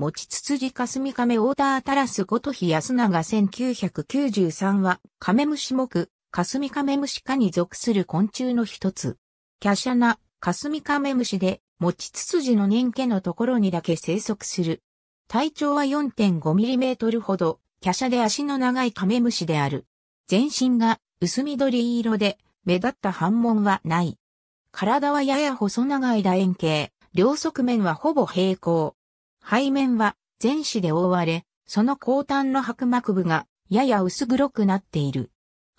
持ちつつじかすみ亀オーダータラスごとひ安永1993は、カメムシ目、かすみカメムシ科に属する昆虫の一つ。キャシャかすみカメムシで、持ちつつじの人家のところにだけ生息する。体長は4 5ミリメートルほど、華奢で足の長いカメムシである。全身が薄緑色で、目立った反紋はない。体はやや細長い楕円形、両側面はほぼ平行。背面は全紙で覆われ、その後端の薄膜部がやや薄黒くなっている。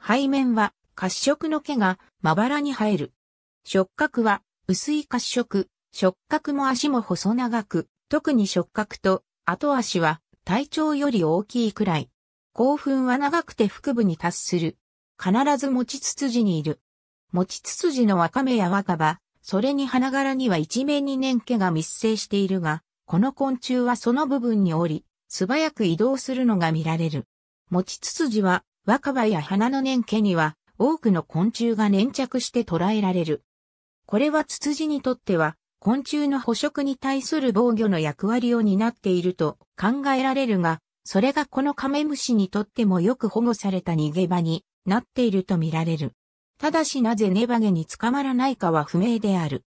背面は褐色の毛がまばらに生える。触覚は薄い褐色、触覚も足も細長く、特に触覚と後足は体長より大きいくらい。興奮は長くて腹部に達する。必ず持ちつつじにいる。持ちつつじのわかめや若葉、それに花柄には一面に年毛が密生しているが、この昆虫はその部分におり、素早く移動するのが見られる。持ちつじは若葉や花の年家には多くの昆虫が粘着して捕らえられる。これはツツジにとっては昆虫の捕食に対する防御の役割を担っていると考えられるが、それがこのカメムシにとってもよく保護された逃げ場になっていると見られる。ただしなぜネバゲに捕まらないかは不明である。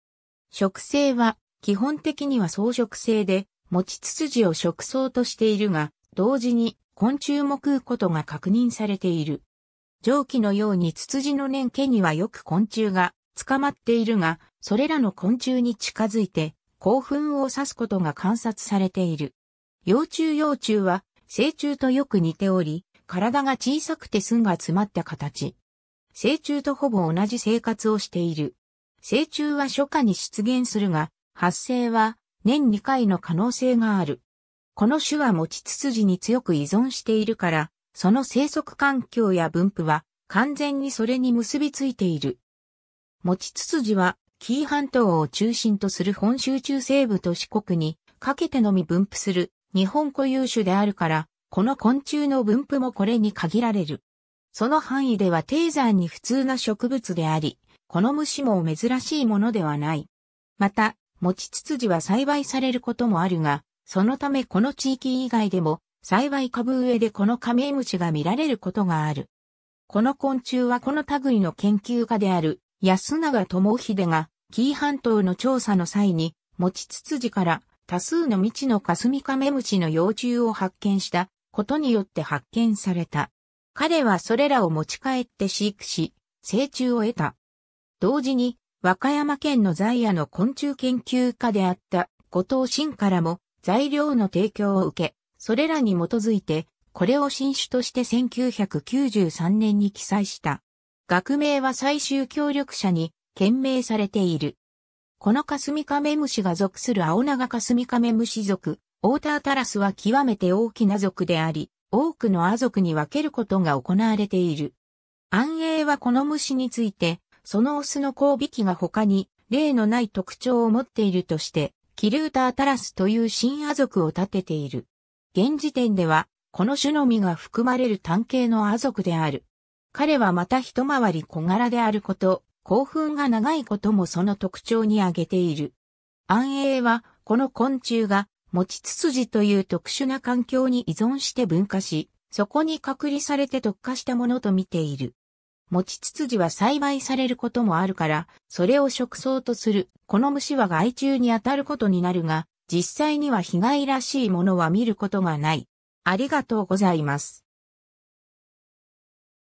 植生は基本的には草食性で、持ちつじを食草としているが、同時に昆虫も食うことが確認されている。蒸気のようにツツジの年家にはよく昆虫が捕まっているが、それらの昆虫に近づいて興奮を指すことが観察されている。幼虫幼虫は成虫とよく似ており、体が小さくて寸が詰まった形。成虫とほぼ同じ生活をしている。成虫は初夏に出現するが、発生は年2回の可能性がある。この種は持ちつつじに強く依存しているから、その生息環境や分布は完全にそれに結びついている。持ちつつじは紀伊半島を中心とする本州中西部と四国にかけてのみ分布する日本固有種であるから、この昆虫の分布もこれに限られる。その範囲では低山に普通な植物であり、この虫も珍しいものではない。また、持ちつつじは栽培されることもあるが、そのためこの地域以外でも栽培株上でこのカメムシが見られることがある。この昆虫はこの類の研究家である安永智秀が紀伊半島の調査の際に持ちつつじから多数の未知のカスミカメムシの幼虫を発見したことによって発見された。彼はそれらを持ち帰って飼育し、成虫を得た。同時に和歌山県の在野の昆虫研究家であった後藤真からも材料の提供を受け、それらに基づいて、これを新種として1993年に記載した。学名は最終協力者に懸命されている。このカスミカメムシが属する青長カスミカメムシ属、オータータラスは極めて大きな属であり、多くのア族に分けることが行われている。安永はこの虫について、そのオスの交尾器が他に例のない特徴を持っているとして、キルータータラスという新亜族を立てている。現時点では、この種のみが含まれる単形の亜族である。彼はまた一回り小柄であること、興奮が長いこともその特徴に挙げている。安永は、この昆虫が、持ちつつじという特殊な環境に依存して分化し、そこに隔離されて特化したものと見ている。持ちつつじは栽培されることもあるから、それを食草とする。この虫は害虫に当たることになるが、実際には被害らしいものは見ることがない。ありがとうございます。